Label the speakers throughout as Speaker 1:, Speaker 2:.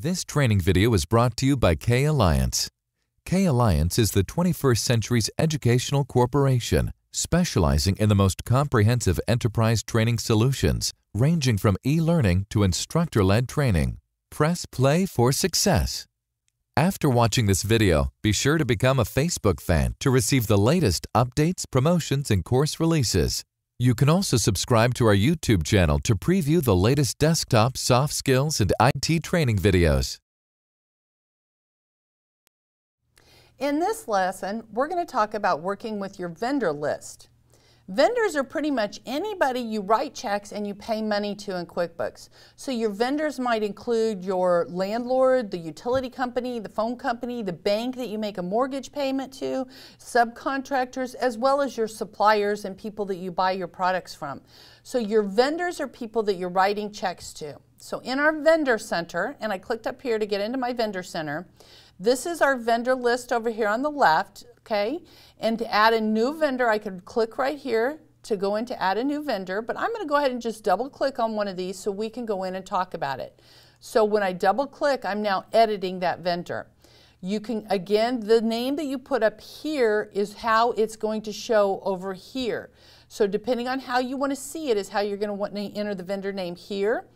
Speaker 1: This training video is brought to you by K-Alliance. K-Alliance is the 21st century's educational corporation specializing in the most comprehensive enterprise training solutions ranging from e-learning to instructor-led training. Press play for success. After watching this video, be sure to become a Facebook fan to receive the latest updates, promotions, and course releases. You can also subscribe to our YouTube channel to preview the latest desktop, soft skills, and IT training videos. In this lesson, we're going to talk about working with your vendor list. Vendors are pretty much anybody you write checks and you pay money to in QuickBooks. So your vendors might include your landlord, the utility company, the phone company, the bank that you make a mortgage payment to, subcontractors, as well as your suppliers and people that you buy your products from. So your vendors are people that you're writing checks to. So in our vendor center, and I clicked up here to get into my vendor center, this is our vendor list over here on the left, okay? And to add a new vendor, I could click right here to go in to add a new vendor, but I'm gonna go ahead and just double click on one of these so we can go in and talk about it. So when I double click, I'm now editing that vendor. You can, again, the name that you put up here is how it's going to show over here. So depending on how you wanna see it is how you're gonna want to enter the vendor name here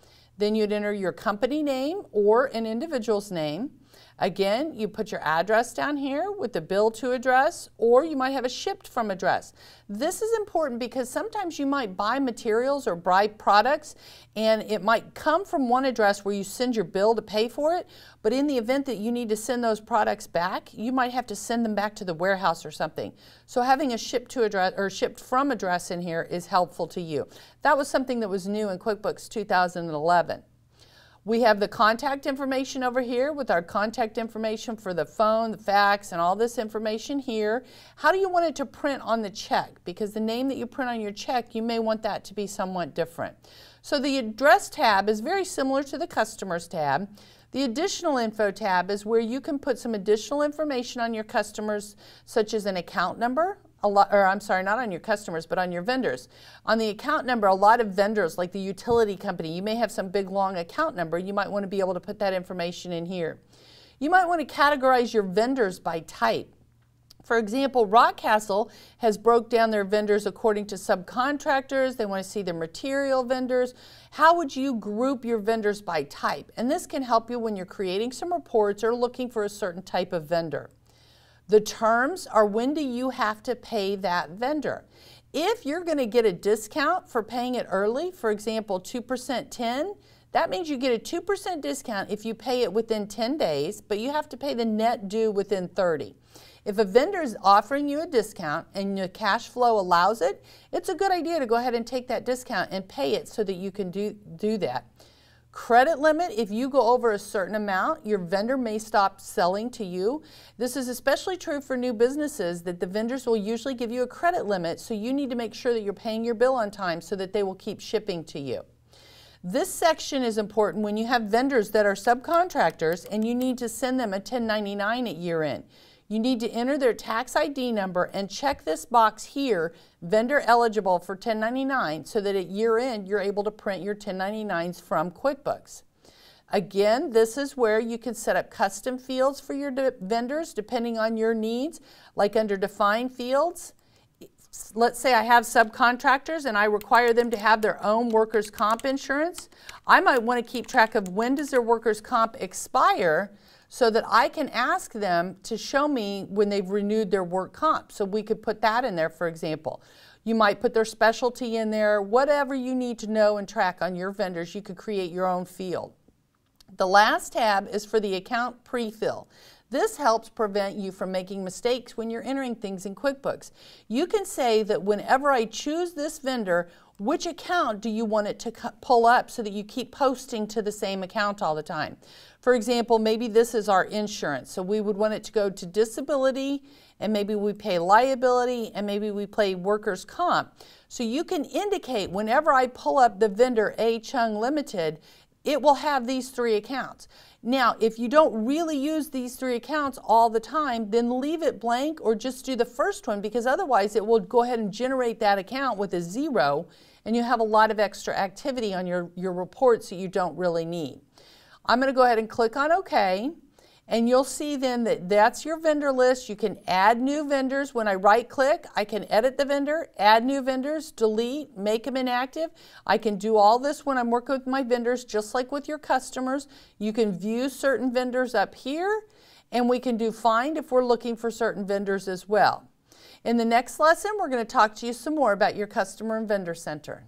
Speaker 1: then you'd enter your company name or an individual's name. Again, you put your address down here with the bill to address, or you might have a shipped from address. This is important because sometimes you might buy materials or buy products and it might come from one address where you send your bill to pay for it, but in the event that you need to send those products back, you might have to send them back to the warehouse or something. So having a shipped to address or shipped from address in here is helpful to you. That was something that was new in QuickBooks 2011. We have the contact information over here with our contact information for the phone, the fax, and all this information here. How do you want it to print on the check? Because the name that you print on your check, you may want that to be somewhat different. So the address tab is very similar to the customers tab. The additional info tab is where you can put some additional information on your customers, such as an account number, a lot, or I'm sorry, not on your customers, but on your vendors. On the account number, a lot of vendors, like the utility company, you may have some big long account number. You might want to be able to put that information in here. You might want to categorize your vendors by type. For example, Rockcastle has broke down their vendors according to subcontractors. They want to see their material vendors. How would you group your vendors by type? And this can help you when you're creating some reports or looking for a certain type of vendor. The terms are when do you have to pay that vendor. If you're going to get a discount for paying it early, for example, 2% 10, that means you get a 2% discount if you pay it within 10 days, but you have to pay the net due within 30. If a vendor is offering you a discount and your cash flow allows it, it's a good idea to go ahead and take that discount and pay it so that you can do, do that. Credit limit, if you go over a certain amount, your vendor may stop selling to you. This is especially true for new businesses that the vendors will usually give you a credit limit, so you need to make sure that you're paying your bill on time so that they will keep shipping to you. This section is important when you have vendors that are subcontractors and you need to send them a 1099 at year end. You need to enter their tax ID number and check this box here, vendor eligible for 1099, so that at year end you're able to print your 1099s from QuickBooks. Again, this is where you can set up custom fields for your de vendors depending on your needs, like under define fields. Let's say I have subcontractors and I require them to have their own workers' comp insurance. I might want to keep track of when does their workers' comp expire so that I can ask them to show me when they've renewed their work comp. So we could put that in there, for example. You might put their specialty in there, whatever you need to know and track on your vendors, you could create your own field. The last tab is for the account pre-fill. This helps prevent you from making mistakes when you're entering things in QuickBooks. You can say that whenever I choose this vendor, which account do you want it to pull up so that you keep posting to the same account all the time? For example, maybe this is our insurance. So we would want it to go to disability and maybe we pay liability and maybe we pay workers comp. So you can indicate whenever I pull up the vendor A Chung Limited, it will have these three accounts. Now, if you don't really use these three accounts all the time, then leave it blank or just do the first one because otherwise it will go ahead and generate that account with a zero and you have a lot of extra activity on your, your reports that you don't really need. I'm going to go ahead and click on OK. And you'll see then that that's your vendor list. You can add new vendors. When I right click, I can edit the vendor, add new vendors, delete, make them inactive. I can do all this when I'm working with my vendors, just like with your customers. You can view certain vendors up here, and we can do find if we're looking for certain vendors as well. In the next lesson, we're going to talk to you some more about your customer and vendor center.